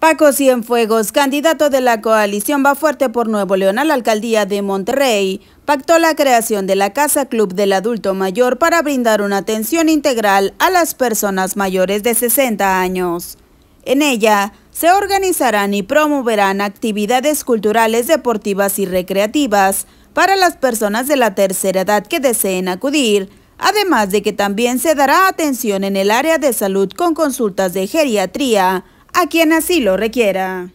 Paco Cienfuegos, candidato de la coalición Va Fuerte por Nuevo León a la alcaldía de Monterrey, pactó la creación de la Casa Club del Adulto Mayor para brindar una atención integral a las personas mayores de 60 años. En ella se organizarán y promoverán actividades culturales, deportivas y recreativas para las personas de la tercera edad que deseen acudir, además de que también se dará atención en el área de salud con consultas de geriatría a quien así lo requiera.